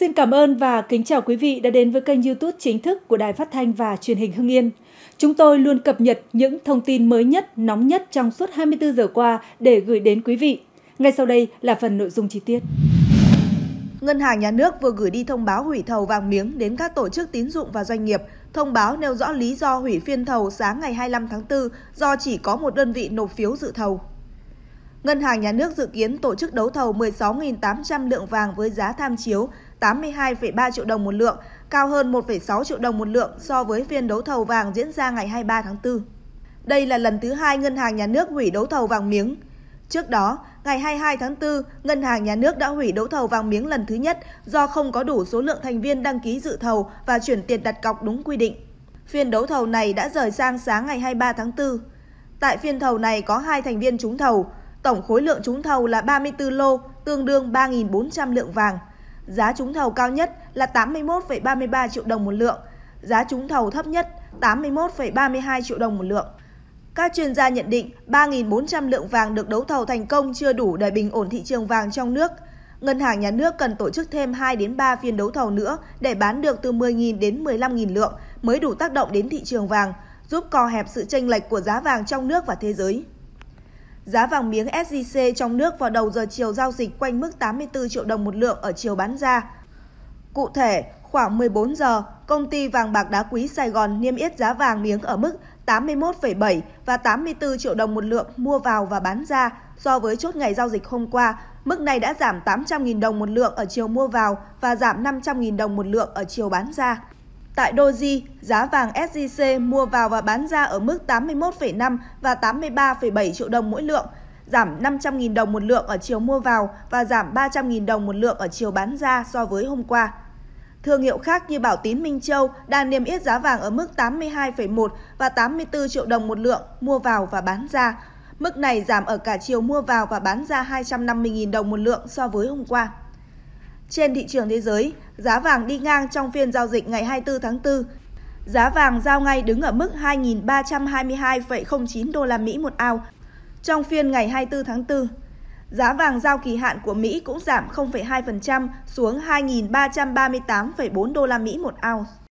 Xin cảm ơn và kính chào quý vị đã đến với kênh YouTube chính thức của Đài Phát thanh và Truyền hình Hưng Yên. Chúng tôi luôn cập nhật những thông tin mới nhất, nóng nhất trong suốt 24 giờ qua để gửi đến quý vị. Ngay sau đây là phần nội dung chi tiết. Ngân hàng Nhà nước vừa gửi đi thông báo hủy thầu vàng miếng đến các tổ chức tín dụng và doanh nghiệp. Thông báo nêu rõ lý do hủy phiên thầu sáng ngày 25 tháng 4 do chỉ có một đơn vị nộp phiếu dự thầu. Ngân hàng Nhà nước dự kiến tổ chức đấu thầu 16.800 lượng vàng với giá tham chiếu 82,3 triệu đồng một lượng, cao hơn 1,6 triệu đồng một lượng so với phiên đấu thầu vàng diễn ra ngày 23 tháng 4. Đây là lần thứ hai Ngân hàng Nhà nước hủy đấu thầu vàng miếng. Trước đó, ngày 22 tháng 4, Ngân hàng Nhà nước đã hủy đấu thầu vàng miếng lần thứ nhất do không có đủ số lượng thành viên đăng ký dự thầu và chuyển tiền đặt cọc đúng quy định. Phiên đấu thầu này đã rời sang sáng ngày 23 tháng 4. Tại phiên thầu này có hai thành viên trúng thầu, tổng khối lượng trúng thầu là 34 lô, tương đương 3.400 lượng vàng, Giá trúng thầu cao nhất là 81,33 triệu đồng một lượng, giá trúng thầu thấp nhất 81,32 triệu đồng một lượng. Các chuyên gia nhận định 3.400 lượng vàng được đấu thầu thành công chưa đủ để bình ổn thị trường vàng trong nước. Ngân hàng nhà nước cần tổ chức thêm 2 đến 3 phiên đấu thầu nữa để bán được từ 10.000 đến 15.000 lượng mới đủ tác động đến thị trường vàng, giúp co hẹp sự chênh lệch của giá vàng trong nước và thế giới. Giá vàng miếng SJC trong nước vào đầu giờ chiều giao dịch quanh mức 84 triệu đồng một lượng ở chiều bán ra. Cụ thể, khoảng 14 giờ, công ty vàng bạc đá quý Sài Gòn niêm yết giá vàng miếng ở mức 81,7 và 84 triệu đồng một lượng mua vào và bán ra so với chốt ngày giao dịch hôm qua. Mức này đã giảm 800.000 đồng một lượng ở chiều mua vào và giảm 500.000 đồng một lượng ở chiều bán ra. Tại Doji, giá vàng SJC mua vào và bán ra ở mức 81,5 và 83,7 triệu đồng mỗi lượng, giảm 500.000 đồng một lượng ở chiều mua vào và giảm 300.000 đồng một lượng ở chiều bán ra so với hôm qua. Thương hiệu khác như Bảo Tín Minh Châu đang niêm yết giá vàng ở mức 82,1 và 84 triệu đồng một lượng mua vào và bán ra. Mức này giảm ở cả chiều mua vào và bán ra 250.000 đồng một lượng so với hôm qua. Trên thị trường thế giới, giá vàng đi ngang trong phiên giao dịch ngày 24 tháng 4. Giá vàng giao ngay đứng ở mức 2.322,09 đô la Mỹ một ao trong phiên ngày 24 tháng 4. Giá vàng giao kỳ hạn của Mỹ cũng giảm 0,2% xuống 2.338,4 đô la Mỹ một ounce.